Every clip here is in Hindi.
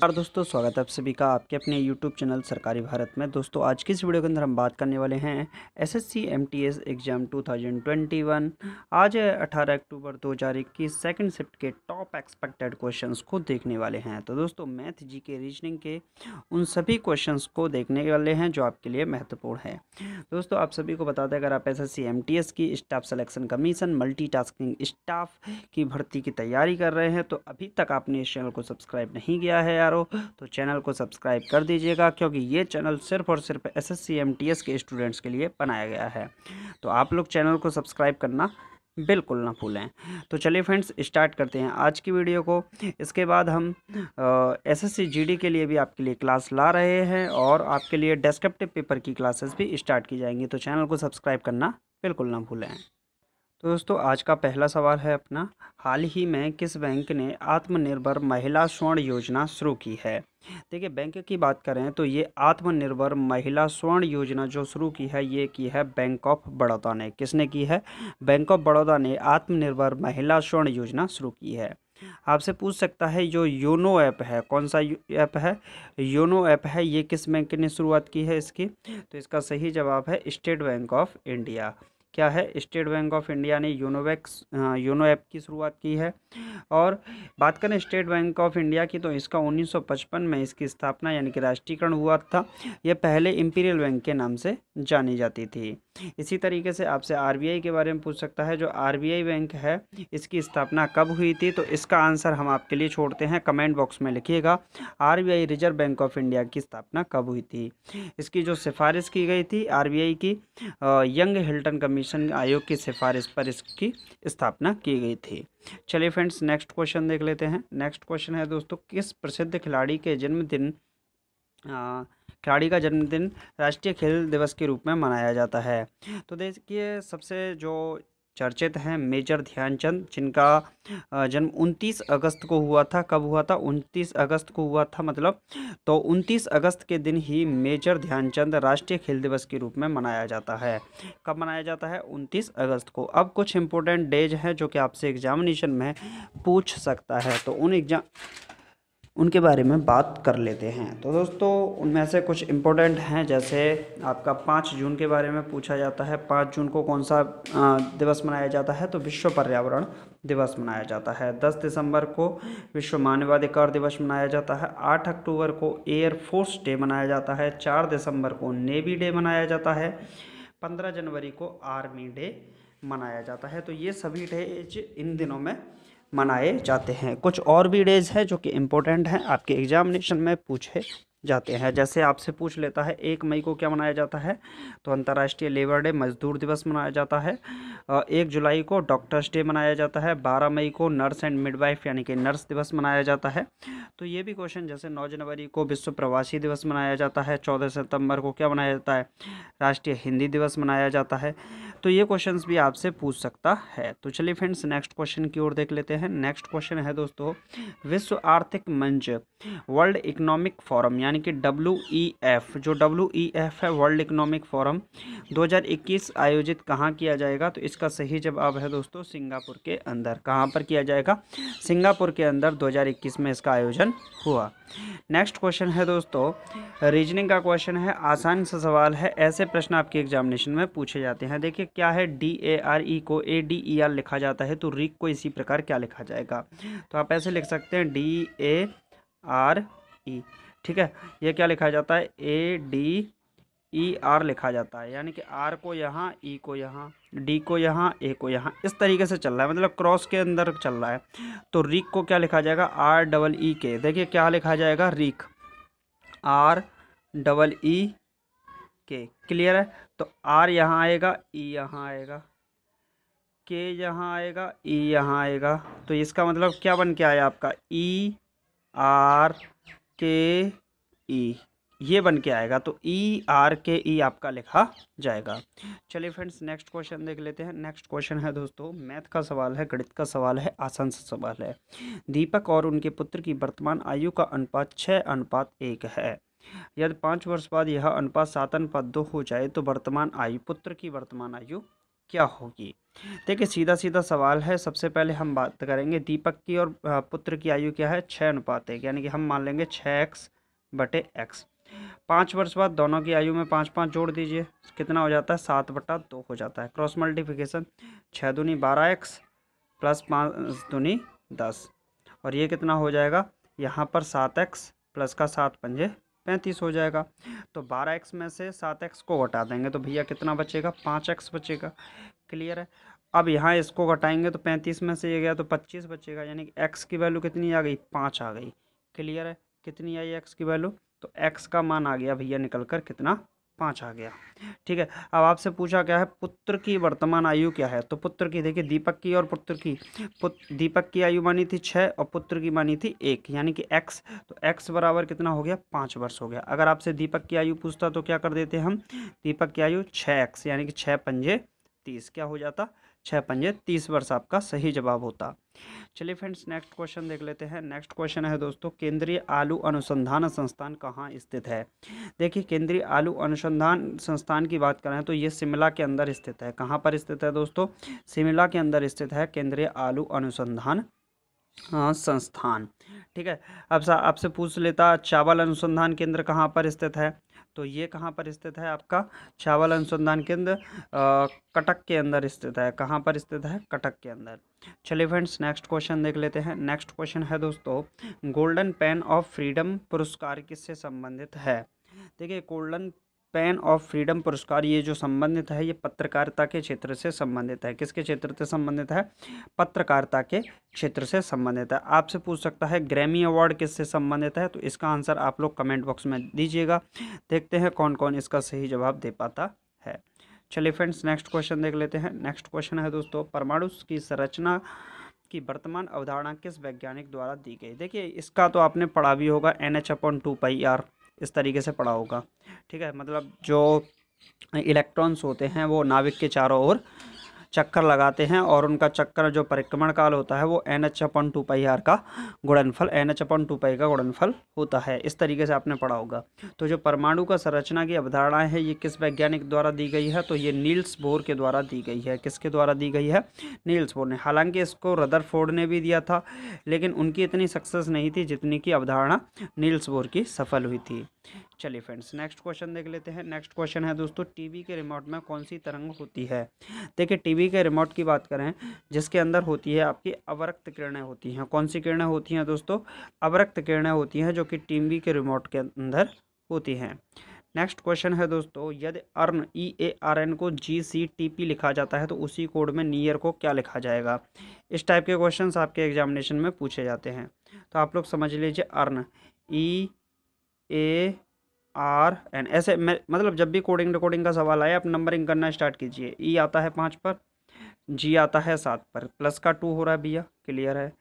नमस्कार दोस्तों स्वागत है आप सभी का आपके अपने YouTube चैनल सरकारी भारत में दोस्तों आज की इस वीडियो के अंदर हम बात करने वाले हैं S S C M T S exam one आज 18 अक्टूबर दो हज़ार इक्कीस सेकेंड शिफ्ट के टॉप एक्सपेक्टेड क्वेश्चंस को देखने वाले हैं तो दोस्तों मैथ जी के रीजनिंग के उन सभी क्वेश्चन को देखने वाले हैं जो आपके लिए महत्वपूर्ण है दोस्तों आप सभी को बता दें अगर आप एस एस की staff selection commission multi staff की भर्ती की तैयारी कर रहे हैं तो अभी तक आपने इस चैनल को सब्सक्राइब नहीं किया है तैयार हो तो चैनल को सब्सक्राइब कर दीजिएगा क्योंकि ये चैनल सिर्फ और सिर्फ एस एस के स्टूडेंट्स के लिए बनाया गया है तो आप लोग चैनल को सब्सक्राइब करना बिल्कुल ना भूलें तो चलिए फ्रेंड्स स्टार्ट करते हैं आज की वीडियो को इसके बाद हम एसएससी जीडी के लिए भी आपके लिए क्लास ला रहे हैं और आपके लिए डेस्क्रिप्टिव पेपर की क्लासेस भी स्टार्ट की जाएंगी तो चैनल को सब्सक्राइब करना बिल्कुल ना भूलें तो दोस्तों आज का पहला सवाल है अपना हाल ही में किस बैंक ने आत्मनिर्भर महिला स्वर्ण योजना शुरू की है देखिए बैंक की बात करें तो ये आत्मनिर्भर महिला स्वर्ण योजना जो शुरू की है ये की है बैंक ऑफ बड़ौदा ने किसने की है बैंक ऑफ बड़ौदा ने आत्मनिर्भर महिला स्वर्ण योजना शुरू की है आपसे पूछ सकता है जो योनो ऐप है कौन सा ऐप है योनो ऐप है ये किस बैंक ने शुरुआत की है इसकी तो इसका सही जवाब है स्टेट बैंक ऑफ इंडिया क्या है स्टेट बैंक ऑफ इंडिया ने यूनोवैक्स यूनो ऐप की शुरुआत की है और बात करें स्टेट बैंक ऑफ इंडिया की तो इसका 1955 में इसकी स्थापना यानी कि राष्ट्रीयकरण हुआ था यह पहले इंपीरियल बैंक के नाम से जानी जाती थी इसी तरीके से आपसे आरबीआई के बारे में पूछ सकता है जो आरबीआई बैंक है इसकी स्थापना कब हुई थी तो इसका आंसर हम आपके लिए छोड़ते हैं कमेंट बॉक्स में लिखिएगा RBI reserve bank of India की स्थापना कब हुई थी इसकी जो सिफारिश की गई थी आर की यंग हिल्टन कमीशन आयोग की सिफारिश पर इसकी स्थापना की गई थी चलिए फ्रेंड्स नेक्स्ट क्वेश्चन देख लेते हैं नेक्स्ट क्वेश्चन है दोस्तों किस प्रसिद्ध खिलाड़ी के जन्मदिन खिलाड़ी का जन्मदिन राष्ट्रीय खेल दिवस के रूप में मनाया जाता है तो देखिए सबसे जो चर्चित हैं मेजर ध्यानचंद जिनका जन्म 29 अगस्त को हुआ था कब हुआ था 29 अगस्त को हुआ था मतलब तो 29 अगस्त के दिन ही मेजर ध्यानचंद राष्ट्रीय खेल दिवस के रूप में मनाया जाता है कब मनाया जाता है 29 अगस्त को अब कुछ इम्पोर्टेंट डेज हैं जो कि आपसे एग्जामिनेशन में पूछ सकता है तो उन एग्जाम उनके बारे में बात कर लेते हैं तो दोस्तों उनमें से कुछ इम्पोर्टेंट हैं जैसे आपका पाँच जून के बारे में पूछा जाता है पाँच जून को कौन सा दिवस मनाया जाता है तो विश्व पर्यावरण दिवस मनाया जाता है दस दिसंबर को विश्व मानवाधिकार दिवस मनाया जाता है आठ अक्टूबर को एयरफोर्स डे मनाया जाता है चार दिसंबर को नेवी डे मनाया जाता है पंद्रह जनवरी को आर्मी डे मनाया जाता है तो ये सभी डे इन दिनों में मनाए जाते हैं कुछ और भी डेज हैं जो कि इम्पोर्टेंट हैं आपके एग्जामिनेशन में पूछे जाते हैं जैसे आपसे पूछ लेता है एक मई को क्या मनाया जाता है तो अंतर्राष्ट्रीय लेबर डे मजदूर दिवस मनाया जाता है एक जुलाई को डॉक्टर्स डे मनाया जाता है बारह मई को नर्स एंड मिडवाइफ यानी कि नर्स दिवस मनाया जाता है तो ये भी क्वेश्चन जैसे नौ जनवरी को विश्व प्रवासी दिवस मनाया जाता है चौदह सितंबर को क्या मनाया जाता है राष्ट्रीय हिंदी दिवस मनाया जाता है तो ये क्वेश्चंस भी आपसे पूछ सकता है तो चलिए फ्रेंड्स नेक्स्ट क्वेश्चन की ओर देख लेते हैं नेक्स्ट क्वेश्चन है दोस्तों विश्व आर्थिक मंच वर्ल्ड इकोनॉमिक फोरम यानी कि डब्ल्यू e जो डब्ल्यू e है वर्ल्ड इकोनॉमिक फोरम 2021 आयोजित कहाँ किया जाएगा तो इसका सही जवाब है दोस्तों सिंगापुर के अंदर कहाँ पर किया जाएगा सिंगापुर के अंदर 2021 में इसका आयोजन हुआ नेक्स्ट क्वेश्चन है दोस्तों रीजनिंग का क्वेश्चन है आसान सा सवाल है ऐसे प्रश्न आपके एग्जामिनेशन में पूछे जाते हैं देखिए क्या है डी ए आर ई को ए डी ई आर लिखा जाता है तो रिक को इसी प्रकार क्या लिखा जाएगा तो आप ऐसे लिख सकते हैं डी ए आर ई ठीक है ये क्या लिखा जाता है ए डी ई आर लिखा जाता है यानी कि आर को यहाँ ई e को यहाँ डी को यहाँ ए को यहाँ इस तरीके से चल रहा है मतलब क्रॉस के अंदर चल रहा है तो रिक को क्या लिखा जाएगा आर डबल ई के देखिए क्या लिखा जाएगा रिक आर डबल ई के क्लियर है तो आर यहाँ आएगा ई e यहाँ आएगा के यहाँ आएगा ई e यहाँ आएगा तो इसका मतलब क्या बन के आया आपका ई आर के ई ये बन के आएगा तो ई आर के ई आपका लिखा जाएगा चलिए फ्रेंड्स नेक्स्ट क्वेश्चन देख लेते हैं नेक्स्ट क्वेश्चन है दोस्तों मैथ का सवाल है गणित का सवाल है आसान सा सवाल है दीपक और उनके पुत्र की वर्तमान आयु का अनुपात छः अनुपात एक है यदि पाँच वर्ष बाद यह अनुपात सात अनुपात दो हो जाए तो वर्तमान आयु पुत्र की वर्तमान आयु क्या होगी देखिए सीधा सीधा सवाल है सबसे पहले हम बात करेंगे दीपक की और पुत्र की आयु क्या है छः अनुपात एक यानी कि हम मान लेंगे छः एक्स बटे एक्स पाँच वर्ष बाद दोनों की आयु में पाँच पाँच जोड़ दीजिए कितना हो जाता है सात बटा दो हो जाता है क्रॉस मल्टीप्लिकेशन छः दूनी बारह एक्स प्लस पाँच दूनी दस और ये कितना हो जाएगा यहाँ पर सात एक्स प्लस का सात पंजे पैंतीस हो जाएगा तो बारह एक्स में से सात एक्स को घटा देंगे तो भैया कितना बचेगा पाँच एक्स बचेगा क्लियर है अब यहाँ इसको घटाएंगे तो पैंतीस में से ये गया तो पच्चीस बचेगा यानी कि एक्स की वैल्यू कितनी आ गई पाँच आ गई क्लियर है कितनी आई एक्स की वैल्यू तो एक्स का मान आ गया भैया निकल कर कितना पाँच आ गया ठीक है अब आपसे पूछा क्या है पुत्र की वर्तमान आयु क्या है तो पुत्र की देखिए दीपक की और पुत्र की पुत्र दीपक की आयु मानी थी छः और पुत्र की मानी थी एक यानी कि एक्स तो एक्स बराबर कितना हो गया पाँच वर्ष हो गया अगर आपसे दीपक की आयु पूछता तो क्या कर देते हम दीपक की आयु छः एक्स यानी कि छः पंजे तीस क्या हो जाता छः पंजे तीस वर्ष आपका सही जवाब होता चलिए फ्रेंड्स नेक्स्ट क्वेश्चन देख लेते हैं नेक्स्ट क्वेश्चन है दोस्तों केंद्रीय आलू अनुसंधान संस्थान कहाँ स्थित है देखिए केंद्रीय आलू अनुसंधान संस्थान की बात करें तो ये शिमला के अंदर स्थित है कहाँ पर स्थित है दोस्तों शिमला के अंदर स्थित है केंद्रीय आलू अनुसंधान हाँ संस्थान ठीक है अब सा आपसे पूछ लेता चावल अनुसंधान केंद्र कहाँ पर स्थित है तो ये कहाँ पर स्थित है आपका चावल अनुसंधान केंद्र कटक के अंदर स्थित है कहाँ पर स्थित है कटक के अंदर चलिए फ्रेंड्स नेक्स्ट क्वेश्चन देख लेते हैं नेक्स्ट क्वेश्चन है दोस्तों गोल्डन पेन ऑफ फ्रीडम पुरस्कार किससे संबंधित है देखिए गोल्डन पेन ऑफ फ्रीडम पुरस्कार ये जो संबंधित है ये पत्रकारिता के क्षेत्र से संबंधित है किसके क्षेत्र से संबंधित है पत्रकारिता के क्षेत्र से संबंधित है आपसे पूछ सकता है ग्रैमी अवार्ड किससे संबंधित है तो इसका आंसर आप लोग कमेंट बॉक्स में दीजिएगा देखते हैं कौन कौन इसका सही जवाब दे पाता है चलिए फ्रेंड्स नेक्स्ट क्वेश्चन देख लेते हैं नेक्स्ट क्वेश्चन है दोस्तों परमाणु की संरचना की वर्तमान अवधारणा किस वैज्ञानिक द्वारा दी गई देखिए इसका तो आपने पढ़ा भी होगा N H upon two pi R इस तरीके से पढ़ा होगा ठीक है मतलब जो इलेक्ट्रॉन्स होते हैं वो नाभिक के चारों ओर चक्कर लगाते हैं और उनका चक्कर जो परिक्रमण काल होता है वो N H upon two pi R का गुणनफल N H upon two pi का गुणनफल होता है इस तरीके से आपने पढ़ा होगा तो जो परमाणु का संरचना की अवधारणाएं हैं ये किस वैज्ञानिक द्वारा दी गई है तो ये नील्स बोर के द्वारा दी गई है किसके द्वारा दी गई है नील्स बोर ने हालांकि इसको फोर्ड ने भी दिया था लेकिन उनकी इतनी सक्सेस नहीं थी जितनी की अवधारणा नील्स बोर की सफल हुई थी चलिए फ्रेंड्स नेक्स्ट क्वेश्चन देख लेते हैं नेक्स्ट क्वेश्चन है दोस्तों टीवी के रिमोट में कौन सी तरंग होती है देखिए टीवी के रिमोट की बात करें जिसके अंदर होती है आपकी अवरक्त किरणें होती हैं कौन सी किरणें होती हैं दोस्तों अवरक्त किरणें होती हैं जो कि टीवी के रिमोट के अंदर होती हैं नेक्स्ट क्वेश्चन है दोस्तों यदि earn E e A R N को जी सी टी पी लिखा जाता है तो उसी कोड में नियर को क्या लिखा जाएगा इस टाइप के क्वेश्चंस आपके एग्जामिनेशन में पूछे जाते हैं तो आप लोग समझ लीजिए earn E e A R N ऐसे मतलब जब भी कोडिंग रिकॉर्डिंग का सवाल आए आप नंबरिंग करना स्टार्ट कीजिए ई e आता है पाँच पर जी आता है सात पर प्लस का टू हो रहा है भैया क्लियर है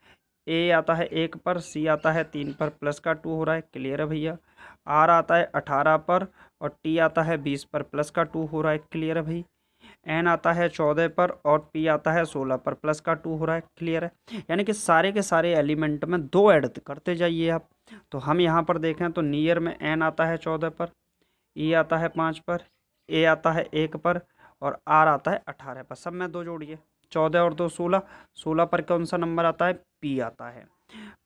ए आता है एक पर सी आता है तीन पर प्लस का टू हो रहा है क्लियर है भैया आर आता है अठारह पर और टी आता है बीस पर प्लस का टू हो रहा है क्लियर है भाई एन आता है चौदह पर और पी आता है सोलह पर प्लस का टू हो रहा है क्लियर है यानी कि सारे के सारे एलिमेंट में दो ऐड करते जाइए आप तो हम यहाँ पर देखें तो नियर में एन आता है चौदह पर ई e आता है पाँच पर ए आता है एक पर और आर आता है अठारह पर सब में दो जोड़िए चौदह और दो सोलह सोलह पर कौन सा नंबर आता है पी आता है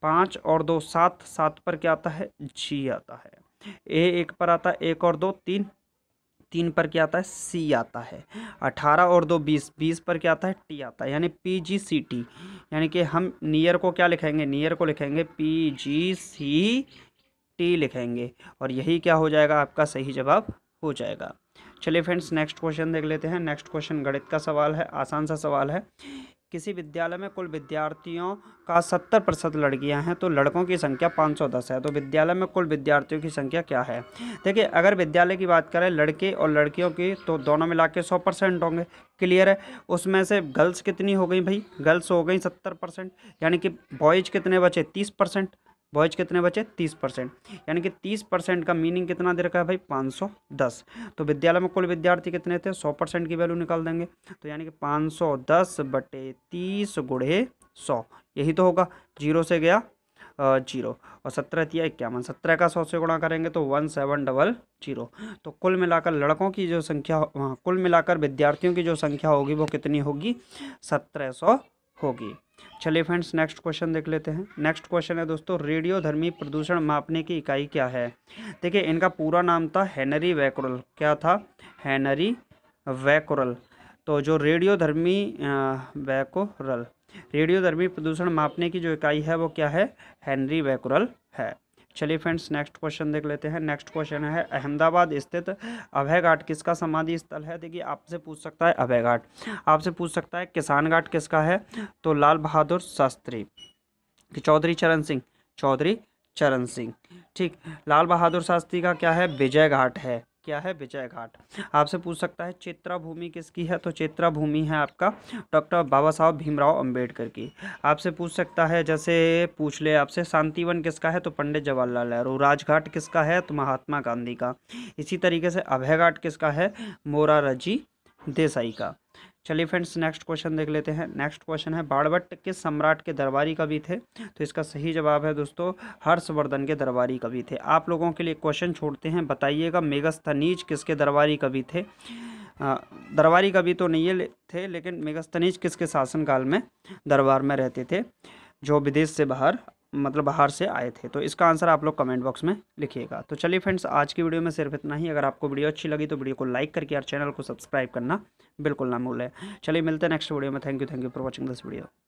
पाँच और दो सात सात पर क्या आता है जी आता है ए एक पर आता है एक और दो तीन तीन पर क्या आता है सी आता है अठारह और दो बीस बीस पर क्या आता है टी आता है यानी पी जी सी टी यानी कि हम नियर को क्या लिखेंगे नियर को लिखेंगे पी जी सी टी लिखेंगे और यही क्या हो जाएगा आपका सही जवाब हो जाएगा चलिए फ्रेंड्स नेक्स्ट क्वेश्चन देख लेते हैं नेक्स्ट क्वेश्चन गणित का सवाल है आसान सा सवाल है किसी विद्यालय में कुल विद्यार्थियों का सत्तर प्रतिशत लड़कियाँ हैं तो लड़कों की संख्या पाँच सौ दस है तो विद्यालय में कुल विद्यार्थियों की संख्या क्या है देखिए अगर विद्यालय की बात करें लड़के और लड़कियों की तो दोनों मिला के सौ परसेंट होंगे क्लियर है उसमें से गर्ल्स कितनी हो गई भाई गर्ल्स हो गई सत्तर परसेंट यानी कि बॉयज़ कितने बचे तीस परसेंट बॉयज कितने बचे तीस परसेंट यानी कि तीस परसेंट का मीनिंग कितना दे रखा है भाई पाँच सौ दस तो विद्यालय में कुल विद्यार्थी कितने थे सौ परसेंट की वैल्यू निकाल देंगे तो यानी कि पाँच सौ दस बटे तीस गुढ़े सौ यही तो होगा जीरो से गया जीरो और सत्रह थी इक्यावन सत्रह का सौ से गुणा करेंगे तो वन सेवन डबल जीरो तो कुल मिलाकर लड़कों की जो संख्या कुल मिलाकर विद्यार्थियों की जो संख्या होगी वो कितनी होगी सत्रह सौ होगी चलिए फ्रेंड्स नेक्स्ट क्वेश्चन देख लेते हैं नेक्स्ट क्वेश्चन है दोस्तों रेडियोधर्मी प्रदूषण मापने की इकाई क्या है देखिए इनका पूरा नाम था हैनरी वैकुरल क्या था हैनरी वैकुरल तो जो रेडियोधर्मी वैकुरल रेडियोधर्मी प्रदूषण मापने की जो इकाई है वो क्या है हैनरी वैकुरल है चलिए फ्रेंड्स नेक्स्ट क्वेश्चन देख लेते हैं नेक्स्ट क्वेश्चन है अहमदाबाद स्थित अभय घाट किसका समाधि स्थल है देखिए आपसे पूछ सकता है अभय घाट आपसे पूछ सकता है किसान घाट किसका है तो लाल बहादुर शास्त्री चौधरी चरण सिंह चौधरी चरण सिंह ठीक लाल बहादुर शास्त्री का क्या है विजय घाट है क्या है विजय घाट आपसे पूछ सकता है चित्रा भूमि किसकी है तो चित्रा भूमि है आपका डॉक्टर बाबा साहब भीमराव अंबेडकर की आपसे पूछ सकता है जैसे पूछ ले आपसे शांतिवन किसका है तो पंडित जवाहरलाल नेहरू राजघाट किसका है तो महात्मा गांधी का इसी तरीके से अभय घाट किसका है मोरारजी देसाई का चलिए फ्रेंड्स नेक्स्ट क्वेश्चन देख लेते हैं नेक्स्ट क्वेश्चन है बाड़भट्ट किस सम्राट के दरबारी कवि थे तो इसका सही जवाब है दोस्तों हर्षवर्धन के दरबारी कवि थे आप लोगों के लिए क्वेश्चन छोड़ते हैं बताइएगा मेगस्थनीज किसके दरबारी कवि थे दरबारी कवि तो नहीं है थे लेकिन मेगस्थनीज किसके शासनकाल में दरबार में रहते थे जो विदेश से बाहर मतलब बाहर से आए थे तो इसका आंसर आप लोग कमेंट बॉक्स में लिखिएगा तो चलिए फ्रेंड्स आज की वीडियो में सिर्फ इतना ही अगर आपको वीडियो अच्छी लगी तो वीडियो को लाइक करके और चैनल को सब्सक्राइब करना बिल्कुल ना भूलें चलिए मिलते हैं नेक्स्ट वीडियो में thank you thank you for watching this video